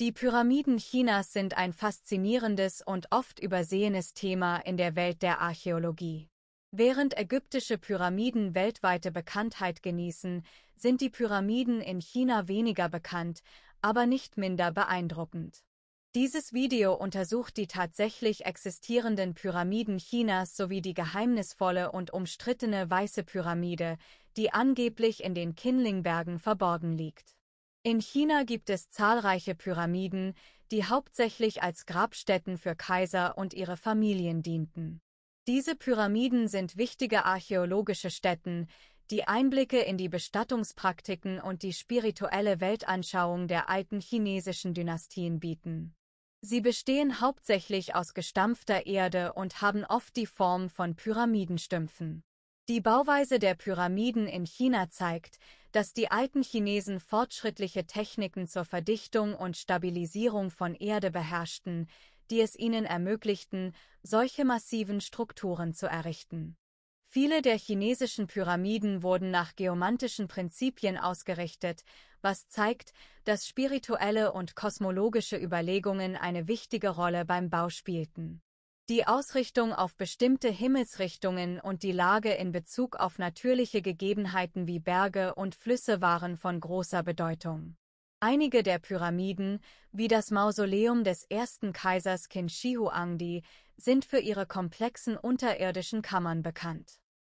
Die Pyramiden Chinas sind ein faszinierendes und oft übersehenes Thema in der Welt der Archäologie. Während ägyptische Pyramiden weltweite Bekanntheit genießen, sind die Pyramiden in China weniger bekannt, aber nicht minder beeindruckend. Dieses Video untersucht die tatsächlich existierenden Pyramiden Chinas sowie die geheimnisvolle und umstrittene Weiße Pyramide, die angeblich in den Kinlingbergen verborgen liegt. In China gibt es zahlreiche Pyramiden, die hauptsächlich als Grabstätten für Kaiser und ihre Familien dienten. Diese Pyramiden sind wichtige archäologische Stätten, die Einblicke in die Bestattungspraktiken und die spirituelle Weltanschauung der alten chinesischen Dynastien bieten. Sie bestehen hauptsächlich aus gestampfter Erde und haben oft die Form von Pyramidenstümpfen. Die Bauweise der Pyramiden in China zeigt, dass die alten Chinesen fortschrittliche Techniken zur Verdichtung und Stabilisierung von Erde beherrschten, die es ihnen ermöglichten, solche massiven Strukturen zu errichten. Viele der chinesischen Pyramiden wurden nach geomantischen Prinzipien ausgerichtet, was zeigt, dass spirituelle und kosmologische Überlegungen eine wichtige Rolle beim Bau spielten. Die Ausrichtung auf bestimmte Himmelsrichtungen und die Lage in Bezug auf natürliche Gegebenheiten wie Berge und Flüsse waren von großer Bedeutung. Einige der Pyramiden, wie das Mausoleum des ersten Kaisers Qinshihuangdi, sind für ihre komplexen unterirdischen Kammern bekannt.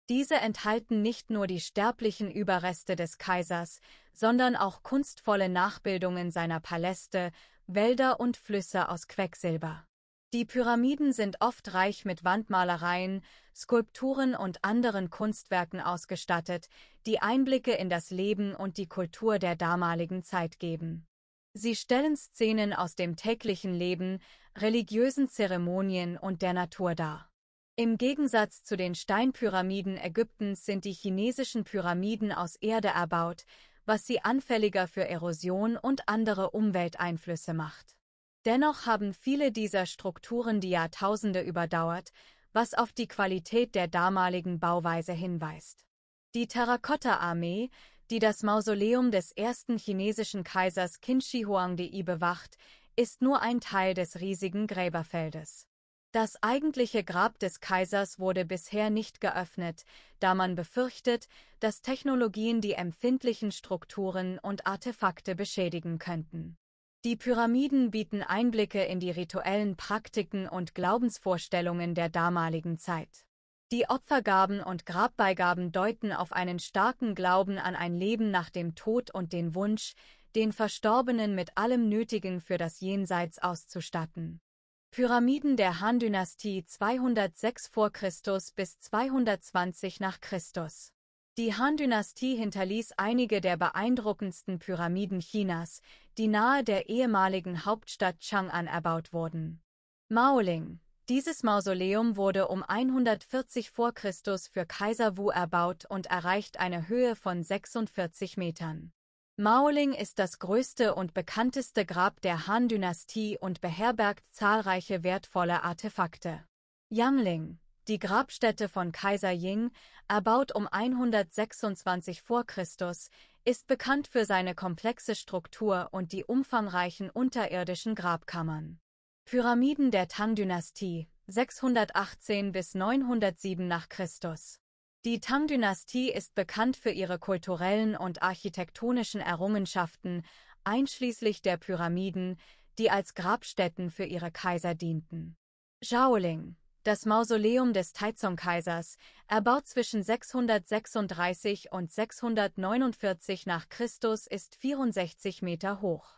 Diese enthalten nicht nur die sterblichen Überreste des Kaisers, sondern auch kunstvolle Nachbildungen seiner Paläste, Wälder und Flüsse aus Quecksilber. Die Pyramiden sind oft reich mit Wandmalereien, Skulpturen und anderen Kunstwerken ausgestattet, die Einblicke in das Leben und die Kultur der damaligen Zeit geben. Sie stellen Szenen aus dem täglichen Leben, religiösen Zeremonien und der Natur dar. Im Gegensatz zu den Steinpyramiden Ägyptens sind die chinesischen Pyramiden aus Erde erbaut, was sie anfälliger für Erosion und andere Umwelteinflüsse macht. Dennoch haben viele dieser Strukturen die Jahrtausende überdauert, was auf die Qualität der damaligen Bauweise hinweist. Die Terrakotta-Armee, die das Mausoleum des ersten chinesischen Kaisers Qin Huangdi bewacht, ist nur ein Teil des riesigen Gräberfeldes. Das eigentliche Grab des Kaisers wurde bisher nicht geöffnet, da man befürchtet, dass Technologien die empfindlichen Strukturen und Artefakte beschädigen könnten. Die Pyramiden bieten Einblicke in die rituellen Praktiken und Glaubensvorstellungen der damaligen Zeit. Die Opfergaben und Grabbeigaben deuten auf einen starken Glauben an ein Leben nach dem Tod und den Wunsch, den Verstorbenen mit allem Nötigen für das Jenseits auszustatten. Pyramiden der Han-Dynastie 206 vor Christus bis 220 nach Christus. Die Han-Dynastie hinterließ einige der beeindruckendsten Pyramiden Chinas, die nahe der ehemaligen Hauptstadt Chang'an erbaut wurden. Maoling. Dieses Mausoleum wurde um 140 vor Christus für Kaiser Wu erbaut und erreicht eine Höhe von 46 Metern. Maoling ist das größte und bekannteste Grab der Han-Dynastie und beherbergt zahlreiche wertvolle Artefakte. Yangling die Grabstätte von Kaiser Ying, erbaut um 126 v. Chr., ist bekannt für seine komplexe Struktur und die umfangreichen unterirdischen Grabkammern. Pyramiden der Tang-Dynastie, 618 bis 907 nach Christus. Die Tang-Dynastie ist bekannt für ihre kulturellen und architektonischen Errungenschaften, einschließlich der Pyramiden, die als Grabstätten für ihre Kaiser dienten. Shaoling, das Mausoleum des Taizong-Kaisers, erbaut zwischen 636 und 649 nach Christus, ist 64 Meter hoch.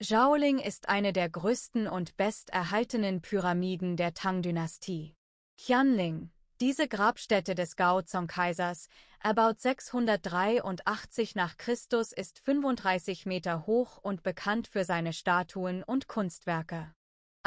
Zhaoling ist eine der größten und besterhaltenen Pyramiden der Tang-Dynastie. Qianling, diese Grabstätte des Gaozong-Kaisers, erbaut 683 nach Christus, ist 35 Meter hoch und bekannt für seine Statuen und Kunstwerke.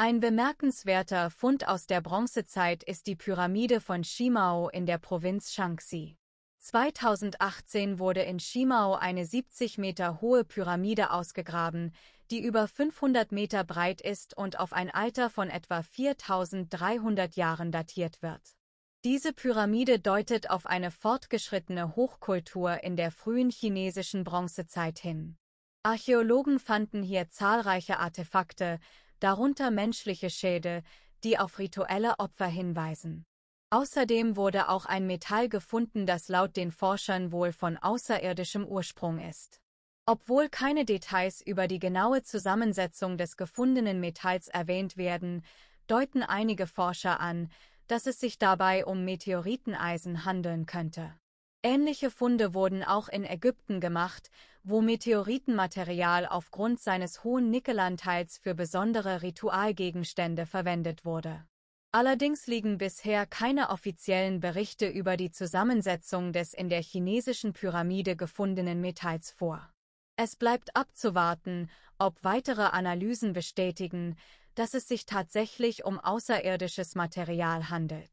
Ein bemerkenswerter Fund aus der Bronzezeit ist die Pyramide von Shimao in der Provinz Shaanxi. 2018 wurde in Shimao eine 70 Meter hohe Pyramide ausgegraben, die über 500 Meter breit ist und auf ein Alter von etwa 4300 Jahren datiert wird. Diese Pyramide deutet auf eine fortgeschrittene Hochkultur in der frühen chinesischen Bronzezeit hin. Archäologen fanden hier zahlreiche Artefakte, darunter menschliche Schädel, die auf rituelle Opfer hinweisen. Außerdem wurde auch ein Metall gefunden, das laut den Forschern wohl von außerirdischem Ursprung ist. Obwohl keine Details über die genaue Zusammensetzung des gefundenen Metalls erwähnt werden, deuten einige Forscher an, dass es sich dabei um Meteoriteneisen handeln könnte. Ähnliche Funde wurden auch in Ägypten gemacht, wo Meteoritenmaterial aufgrund seines hohen Nickelanteils für besondere Ritualgegenstände verwendet wurde. Allerdings liegen bisher keine offiziellen Berichte über die Zusammensetzung des in der chinesischen Pyramide gefundenen Metalls vor. Es bleibt abzuwarten, ob weitere Analysen bestätigen, dass es sich tatsächlich um außerirdisches Material handelt.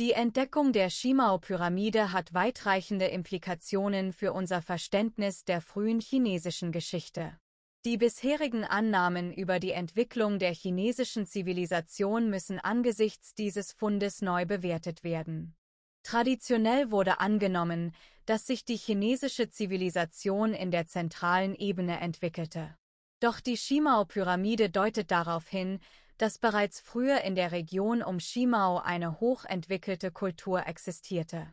Die Entdeckung der Shimao-Pyramide hat weitreichende Implikationen für unser Verständnis der frühen chinesischen Geschichte. Die bisherigen Annahmen über die Entwicklung der chinesischen Zivilisation müssen angesichts dieses Fundes neu bewertet werden. Traditionell wurde angenommen, dass sich die chinesische Zivilisation in der zentralen Ebene entwickelte. Doch die Shimao-Pyramide deutet darauf hin, dass bereits früher in der Region um Schimao eine hochentwickelte Kultur existierte.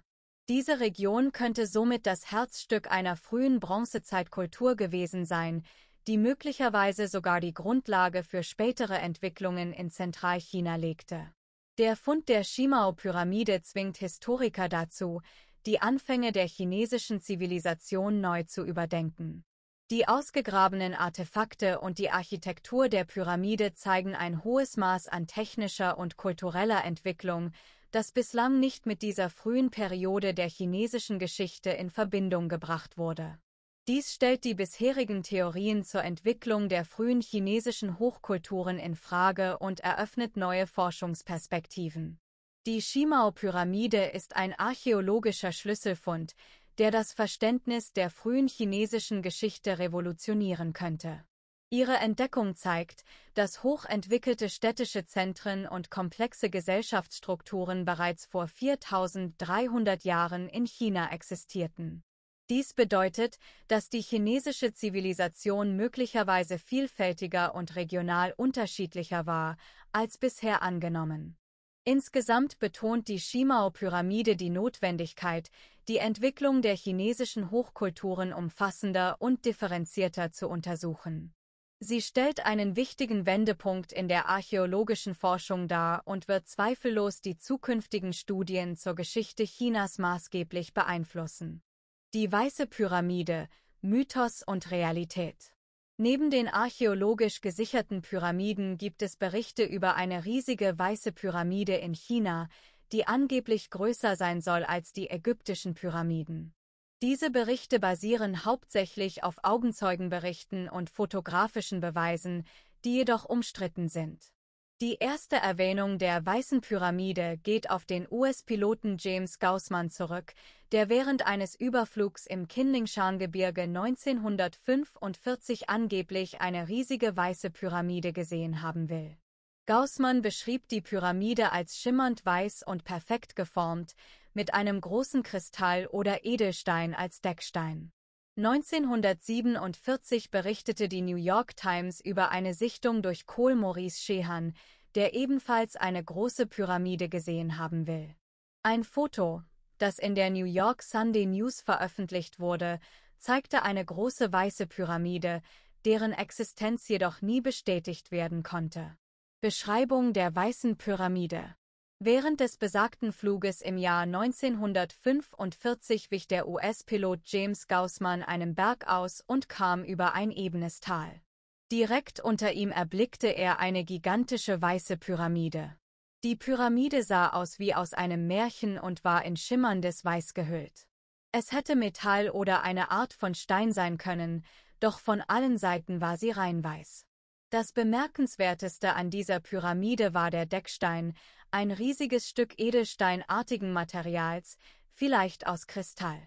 Diese Region könnte somit das Herzstück einer frühen Bronzezeitkultur gewesen sein, die möglicherweise sogar die Grundlage für spätere Entwicklungen in Zentralchina legte. Der Fund der Shimao-Pyramide zwingt Historiker dazu, die Anfänge der chinesischen Zivilisation neu zu überdenken. Die ausgegrabenen Artefakte und die Architektur der Pyramide zeigen ein hohes Maß an technischer und kultureller Entwicklung, das bislang nicht mit dieser frühen Periode der chinesischen Geschichte in Verbindung gebracht wurde. Dies stellt die bisherigen Theorien zur Entwicklung der frühen chinesischen Hochkulturen in Frage und eröffnet neue Forschungsperspektiven. Die Shimao-Pyramide ist ein archäologischer Schlüsselfund, der das Verständnis der frühen chinesischen Geschichte revolutionieren könnte. Ihre Entdeckung zeigt, dass hochentwickelte städtische Zentren und komplexe Gesellschaftsstrukturen bereits vor 4300 Jahren in China existierten. Dies bedeutet, dass die chinesische Zivilisation möglicherweise vielfältiger und regional unterschiedlicher war, als bisher angenommen. Insgesamt betont die Shimao-Pyramide die Notwendigkeit, die Entwicklung der chinesischen Hochkulturen umfassender und differenzierter zu untersuchen. Sie stellt einen wichtigen Wendepunkt in der archäologischen Forschung dar und wird zweifellos die zukünftigen Studien zur Geschichte Chinas maßgeblich beeinflussen. Die Weiße Pyramide, Mythos und Realität Neben den archäologisch gesicherten Pyramiden gibt es Berichte über eine riesige weiße Pyramide in China, die angeblich größer sein soll als die ägyptischen Pyramiden. Diese Berichte basieren hauptsächlich auf Augenzeugenberichten und fotografischen Beweisen, die jedoch umstritten sind. Die erste Erwähnung der Weißen Pyramide geht auf den US-Piloten James Gaussmann zurück, der während eines Überflugs im Kinlingshan-Gebirge 1945 angeblich eine riesige weiße Pyramide gesehen haben will. Gaussmann beschrieb die Pyramide als schimmernd weiß und perfekt geformt, mit einem großen Kristall oder Edelstein als Deckstein. 1947 berichtete die New York Times über eine Sichtung durch Kohl Maurice Shehan, der ebenfalls eine große Pyramide gesehen haben will. Ein Foto, das in der New York Sunday News veröffentlicht wurde, zeigte eine große weiße Pyramide, deren Existenz jedoch nie bestätigt werden konnte. Beschreibung der Weißen Pyramide Während des besagten Fluges im Jahr 1945 wich der US-Pilot James Gaussmann einem Berg aus und kam über ein ebenes Tal. Direkt unter ihm erblickte er eine gigantische weiße Pyramide. Die Pyramide sah aus wie aus einem Märchen und war in schimmerndes Weiß gehüllt. Es hätte Metall oder eine Art von Stein sein können, doch von allen Seiten war sie rein weiß. Das bemerkenswerteste an dieser Pyramide war der Deckstein, ein riesiges Stück edelsteinartigen Materials, vielleicht aus Kristall.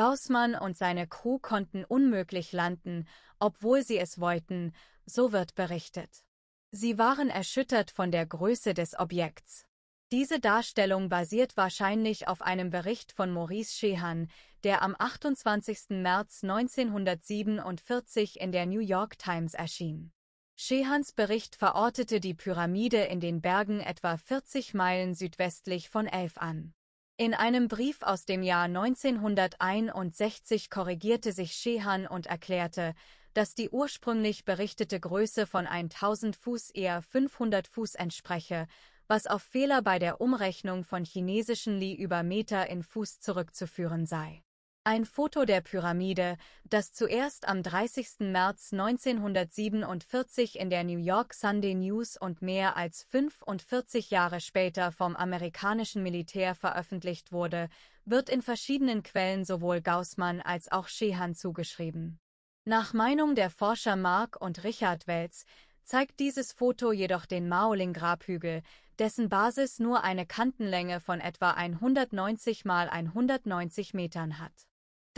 Gaussmann und seine Crew konnten unmöglich landen, obwohl sie es wollten, so wird berichtet. Sie waren erschüttert von der Größe des Objekts. Diese Darstellung basiert wahrscheinlich auf einem Bericht von Maurice Sheehan, der am 28. März 1947 in der New York Times erschien. Shehans Bericht verortete die Pyramide in den Bergen etwa 40 Meilen südwestlich von Elf an. In einem Brief aus dem Jahr 1961 korrigierte sich Shehan und erklärte, dass die ursprünglich berichtete Größe von 1000 Fuß eher 500 Fuß entspreche, was auf Fehler bei der Umrechnung von chinesischen Li über Meter in Fuß zurückzuführen sei ein Foto der Pyramide, das zuerst am 30. März 1947 in der New York Sunday News und mehr als 45 Jahre später vom amerikanischen Militär veröffentlicht wurde, wird in verschiedenen Quellen sowohl Gaussmann als auch Shehan zugeschrieben. Nach Meinung der Forscher Mark und Richard Welz zeigt dieses Foto jedoch den Maoling-Grabhügel, dessen Basis nur eine Kantenlänge von etwa 190 mal 190 Metern hat.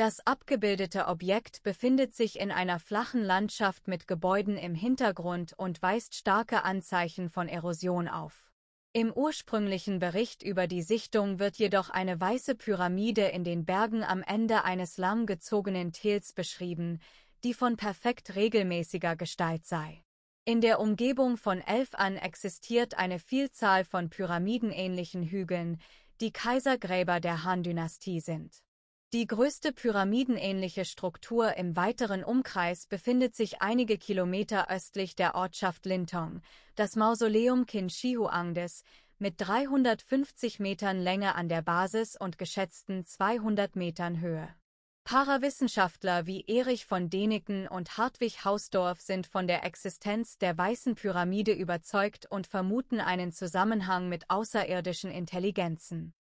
Das abgebildete Objekt befindet sich in einer flachen Landschaft mit Gebäuden im Hintergrund und weist starke Anzeichen von Erosion auf. Im ursprünglichen Bericht über die Sichtung wird jedoch eine weiße Pyramide in den Bergen am Ende eines lang gezogenen Tils beschrieben, die von perfekt regelmäßiger Gestalt sei. In der Umgebung von Elf an existiert eine Vielzahl von pyramidenähnlichen Hügeln, die Kaisergräber der Han-Dynastie sind. Die größte pyramidenähnliche Struktur im weiteren Umkreis befindet sich einige Kilometer östlich der Ortschaft Lintong, das Mausoleum Qinshihuangdes, mit 350 Metern Länge an der Basis und geschätzten 200 Metern Höhe. Parawissenschaftler wie Erich von Däniken und Hartwig Hausdorff sind von der Existenz der Weißen Pyramide überzeugt und vermuten einen Zusammenhang mit außerirdischen Intelligenzen.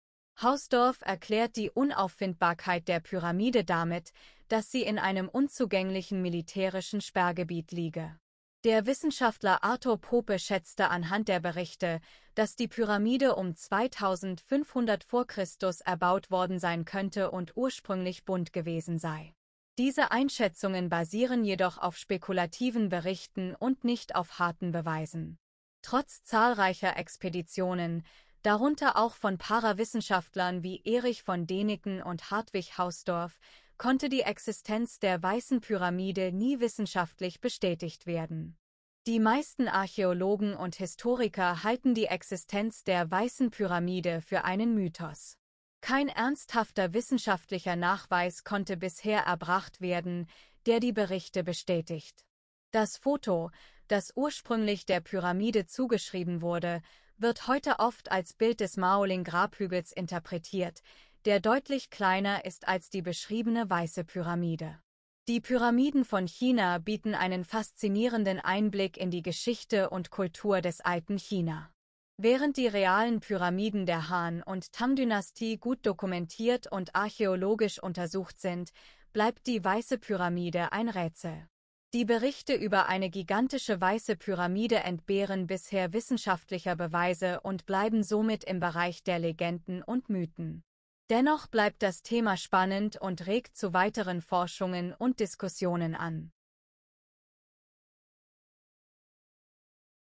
Hausdorff erklärt die Unauffindbarkeit der Pyramide damit, dass sie in einem unzugänglichen militärischen Sperrgebiet liege. Der Wissenschaftler Arthur Pope schätzte anhand der Berichte, dass die Pyramide um 2500 v. Chr. erbaut worden sein könnte und ursprünglich bunt gewesen sei. Diese Einschätzungen basieren jedoch auf spekulativen Berichten und nicht auf harten Beweisen. Trotz zahlreicher Expeditionen, darunter auch von Parawissenschaftlern wie Erich von Däniken und Hartwig Hausdorff, konnte die Existenz der Weißen Pyramide nie wissenschaftlich bestätigt werden. Die meisten Archäologen und Historiker halten die Existenz der Weißen Pyramide für einen Mythos. Kein ernsthafter wissenschaftlicher Nachweis konnte bisher erbracht werden, der die Berichte bestätigt. Das Foto, das ursprünglich der Pyramide zugeschrieben wurde, wird heute oft als Bild des maoling grabhügels interpretiert, der deutlich kleiner ist als die beschriebene Weiße Pyramide. Die Pyramiden von China bieten einen faszinierenden Einblick in die Geschichte und Kultur des alten China. Während die realen Pyramiden der Han- und Tang-Dynastie gut dokumentiert und archäologisch untersucht sind, bleibt die Weiße Pyramide ein Rätsel. Die Berichte über eine gigantische weiße Pyramide entbehren bisher wissenschaftlicher Beweise und bleiben somit im Bereich der Legenden und Mythen. Dennoch bleibt das Thema spannend und regt zu weiteren Forschungen und Diskussionen an.